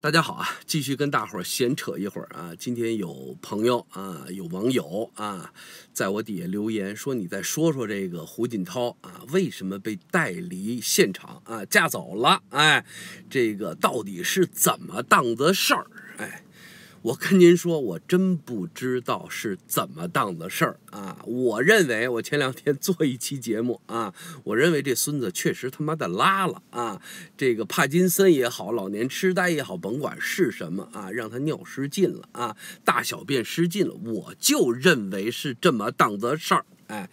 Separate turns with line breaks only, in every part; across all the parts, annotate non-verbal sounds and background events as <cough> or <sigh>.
大家好啊，继续跟大伙儿闲扯一会儿啊。今天有朋友啊，有网友啊，在我底下留言说：“你再说说这个胡锦涛啊，为什么被带离现场啊，架走了？哎，这个到底是怎么档子事儿？哎。”我跟您说，我真不知道是怎么档子事儿啊！我认为我前两天做一期节目啊，我认为这孙子确实他妈的拉了啊，这个帕金森也好，老年痴呆也好，甭管是什么啊，让他尿失禁了啊，大小便失禁了，我就认为是这么档子事儿，哎。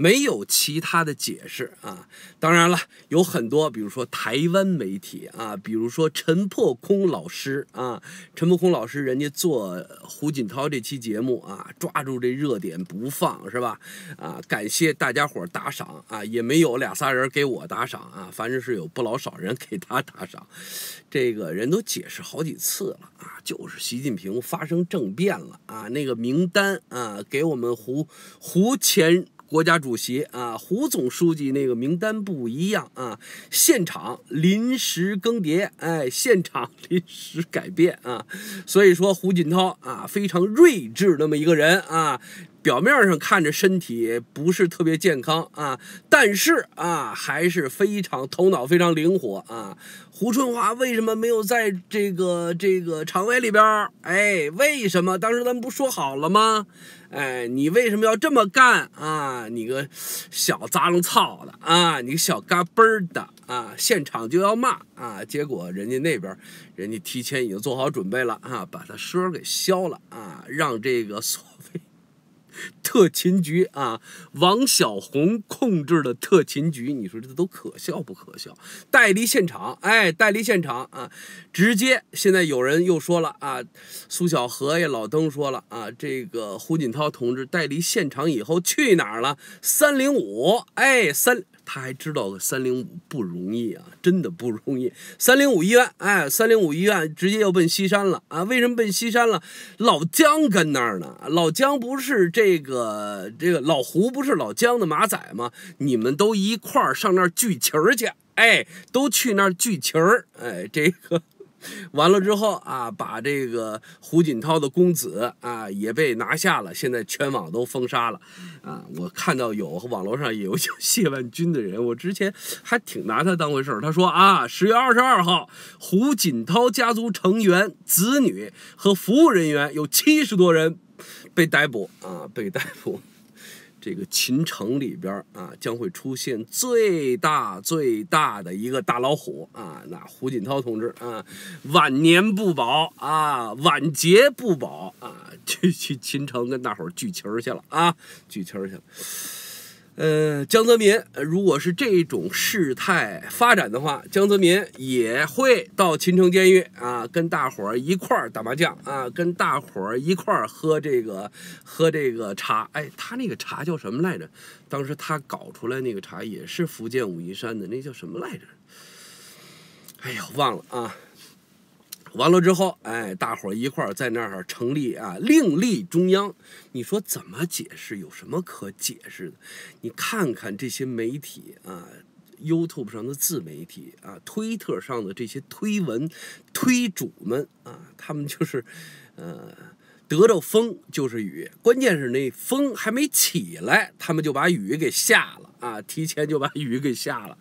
没有其他的解释啊，当然了，有很多，比如说台湾媒体啊，比如说陈破空老师啊，陈破空老师，人家做胡锦涛这期节目啊，抓住这热点不放是吧？啊，感谢大家伙打赏啊，也没有俩仨人给我打赏啊，反正是有不老少人给他打赏，这个人都解释好几次了啊，就是习近平发生政变了啊，那个名单啊，给我们胡胡前。国家主席啊，胡总书记那个名单不一样啊，现场临时更迭，哎，现场临时改变啊，所以说胡锦涛啊，非常睿智那么一个人啊。表面上看着身体不是特别健康啊，但是啊还是非常头脑非常灵活啊。胡春华为什么没有在这个这个常委里边？哎，为什么？当时咱们不说好了吗？哎，你为什么要这么干啊？你个小杂龙草的啊，你个小嘎嘣儿的啊，现场就要骂啊，结果人家那边人家提前已经做好准备了啊，把他声给消了啊，让这个所谓。<laughs> 特勤局啊，王小红控制的特勤局，你说这都可笑不可笑？带离现场，哎，带离现场啊！直接，现在有人又说了啊，苏小荷呀，老登说了啊，这个胡锦涛同志带离现场以后去哪儿了？三零五，哎，三。他还知道个三零五不容易啊，真的不容易。三零五医院，哎，三零五医院直接要奔西山了啊！为什么奔西山了？老姜跟那儿呢？老姜不是这个这个老胡不是老姜的马仔吗？你们都一块儿上那儿聚齐儿去，哎，都去那儿聚齐，儿，哎，这个。<laughs> 完了之后啊，把这个胡锦涛的公子啊也被拿下了，现在全网都封杀了。啊，我看到有网络上也有叫谢万军的人，我之前还挺拿他当回事儿。他说啊，十月二十二号，胡锦涛家族成员、子女和服务人员有七十多人被逮捕啊，被逮捕。这个秦城里边啊，将会出现最大最大的一个大老虎啊！那胡锦涛同志啊，晚年不保啊，晚节不保啊，去去秦城跟大伙儿聚齐去了啊，聚齐去了。呃，江泽民，如果是这种事态发展的话，江泽民也会到秦城监狱啊，跟大伙儿一块儿打麻将啊，跟大伙儿一块儿喝这个喝这个茶。哎，他那个茶叫什么来着？当时他搞出来那个茶也是福建武夷山的，那叫什么来着？哎呀，忘了啊。完了之后，哎，大伙儿一块儿在那儿成立啊，另立中央。你说怎么解释？有什么可解释的？你看看这些媒体啊，YouTube 上的自媒体啊，推特上的这些推文，推主们啊，他们就是，呃，得着风就是雨，关键是那风还没起来，他们就把雨给下了啊，提前就把雨给下了。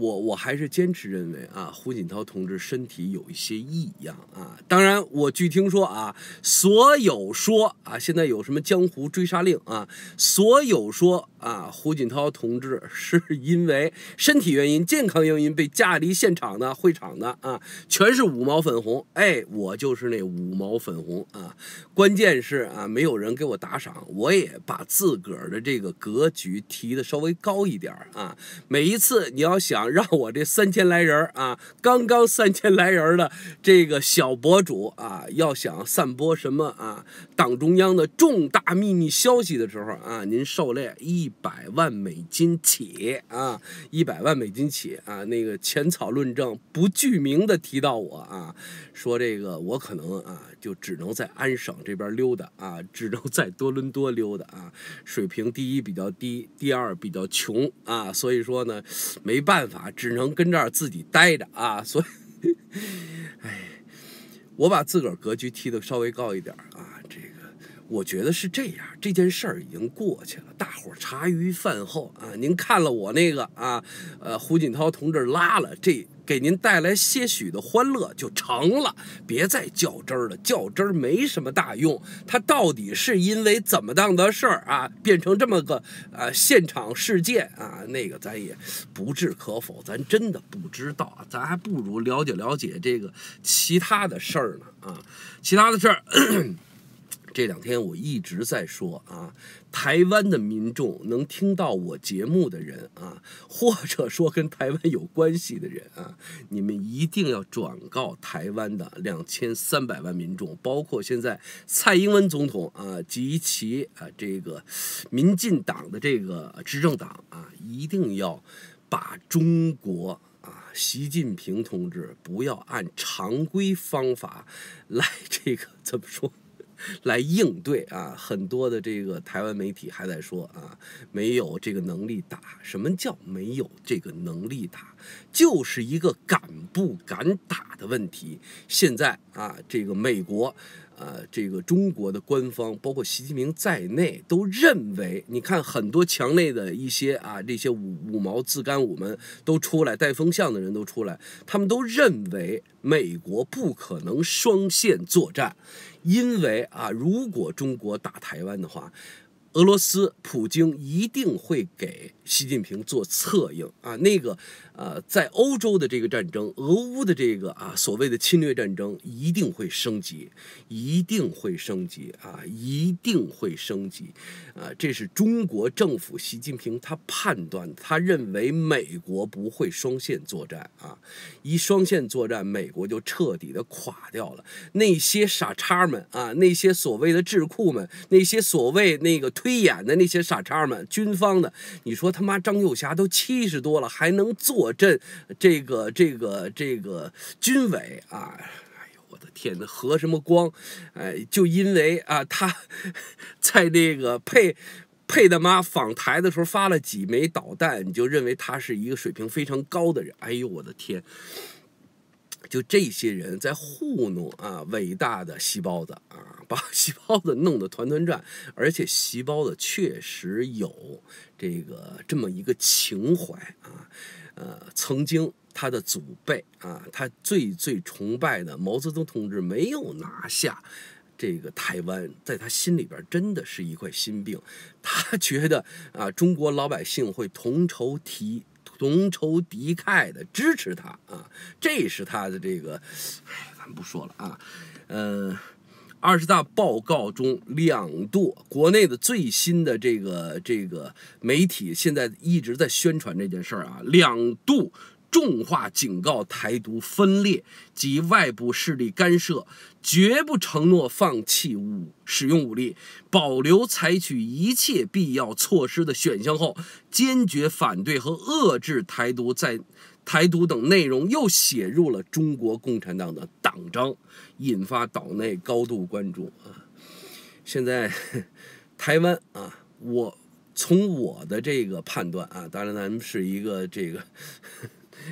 我我还是坚持认为啊，胡锦涛同志身体有一些异样啊。当然，我据听说啊，所有说啊，现在有什么江湖追杀令啊，所有说啊，胡锦涛同志是因为身体原因、健康原因被架离现场的会场的啊，全是五毛粉红。哎，我就是那五毛粉红啊。关键是啊，没有人给我打赏，我也把自个儿的这个格局提的稍微高一点儿啊。每一次你要想。让我这三千来人啊，刚刚三千来人的这个小博主啊，要想散播什么啊党中央的重大秘密消息的时候啊，您受累一百万美金起啊，一百万美金起啊，那个浅草论证不具名的提到我啊，说这个我可能啊就只能在安省这边溜达啊，只能在多伦多溜达啊，水平第一比较低，第二比较穷啊，所以说呢，没办法。只能跟这儿自己待着啊，所以，<laughs> 哎，我把自个儿格局提得稍微高一点啊。我觉得是这样，这件事儿已经过去了，大伙儿茶余饭后啊，您看了我那个啊，呃，胡锦涛同志拉了，这给您带来些许的欢乐就成了，别再较真儿了，较真儿没什么大用。他到底是因为怎么当的事儿啊，变成这么个呃现场事件啊，那个咱也不置可否，咱真的不知道，咱还不如了解了解这个其他的事儿呢啊，其他的事儿。这两天我一直在说啊，台湾的民众能听到我节目的人啊，或者说跟台湾有关系的人啊，你们一定要转告台湾的两千三百万民众，包括现在蔡英文总统啊及其啊这个民进党的这个执政党啊，一定要把中国啊习近平同志不要按常规方法来这个怎么说。来应对啊，很多的这个台湾媒体还在说啊，没有这个能力打。什么叫没有这个能力打？就是一个敢不敢打的问题。现在啊，这个美国。呃，这个中国的官方，包括习近平在内，都认为，你看很多墙内的一些啊，这些五五毛自干，五们都出来，带风向的人都出来，他们都认为美国不可能双线作战，因为啊，如果中国打台湾的话。俄罗斯普京一定会给习近平做策应啊！那个呃，在欧洲的这个战争，俄乌的这个啊，所谓的侵略战争一定会升级，一定会升级啊，一定会升级啊！这是中国政府习近平他判断，他认为美国不会双线作战啊，一双线作战，美国就彻底的垮掉了。那些傻叉们啊，那些所谓的智库们，那些所谓那个。推演的那些傻叉们，军方的，你说他妈张幼侠都七十多了，还能坐镇这个这个这个军委啊？哎呦，我的天，他何什么光？哎，就因为啊，他 <laughs> 在那个配，配大妈访台的时候发了几枚导弹，你就认为他是一个水平非常高的人？哎呦，我的天！就这些人在糊弄啊，伟大的席包子啊，把席包子弄得团团转，而且席包子确实有这个这么一个情怀啊，呃，曾经他的祖辈啊，他最最崇拜的毛泽东同志没有拿下这个台湾，在他心里边真的是一块心病，他觉得啊，中国老百姓会同仇敌。同仇敌忾的支持他啊，这是他的这个，哎，咱不说了啊，嗯，二十大报告中两度，国内的最新的这个这个媒体现在一直在宣传这件事儿啊，两度。重化警告台独分裂及外部势力干涉，绝不承诺放弃武使用武力，保留采取一切必要措施的选项后，坚决反对和遏制台独。在台独等内容又写入了中国共产党的党章，引发岛内高度关注啊！现在 <laughs> 台湾啊，我从我的这个判断啊，当然咱们是一个这个。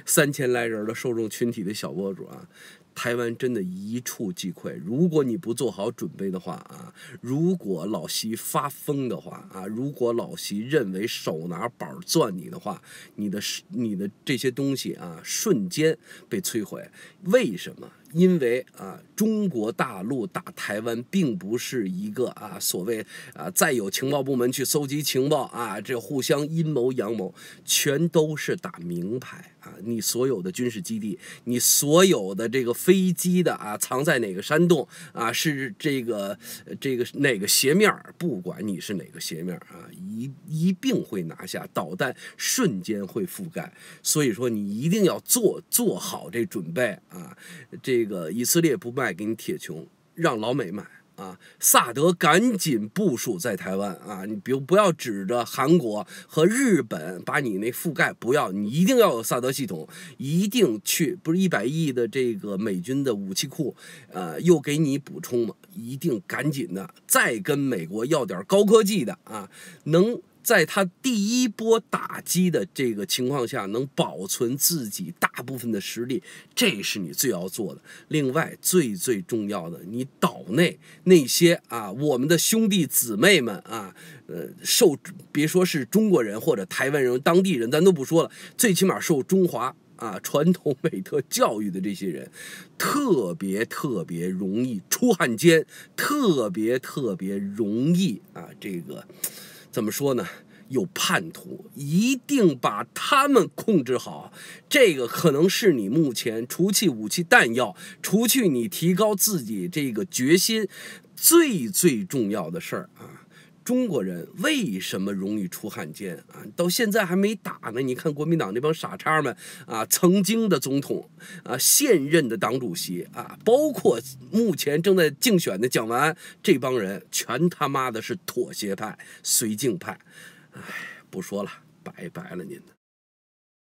三千来人的受众群体的小博主啊，台湾真的一触即溃。如果你不做好准备的话啊，如果老习发疯的话啊，如果老习认为手拿板攥你的话，你的、你的这些东西啊，瞬间被摧毁。为什么？因为啊，中国大陆打台湾并不是一个啊所谓啊，再有情报部门去搜集情报啊，这互相阴谋阳谋，全都是打明牌啊！你所有的军事基地，你所有的这个飞机的啊，藏在哪个山洞啊？是这个这个哪个斜面儿？不管你是哪个斜面啊，一一并会拿下，导弹瞬间会覆盖。所以说，你一定要做做好这准备啊，这。这个以色列不卖给你铁穹，让老美买啊！萨德赶紧部署在台湾啊！你别不要指着韩国和日本把你那覆盖，不要你一定要有萨德系统，一定去不是一百亿的这个美军的武器库，呃，又给你补充嘛，一定赶紧的再跟美国要点高科技的啊，能。在他第一波打击的这个情况下，能保存自己大部分的实力，这是你最要做的。另外，最最重要的，你岛内那些啊，我们的兄弟姊妹们啊，呃，受别说是中国人或者台湾人、当地人，咱都不说了，最起码受中华啊传统美德教育的这些人，特别特别容易出汉奸，特别特别容易啊，这个。怎么说呢？有叛徒，一定把他们控制好。这个可能是你目前除去武器弹药、除去你提高自己这个决心，最最重要的事儿啊。中国人为什么容易出汉奸啊？到现在还没打呢。你看国民党那帮傻叉们啊，曾经的总统啊，现任的党主席啊，包括目前正在竞选的蒋万，这帮人全他妈的是妥协派、绥靖派。哎，不说了，拜拜了您。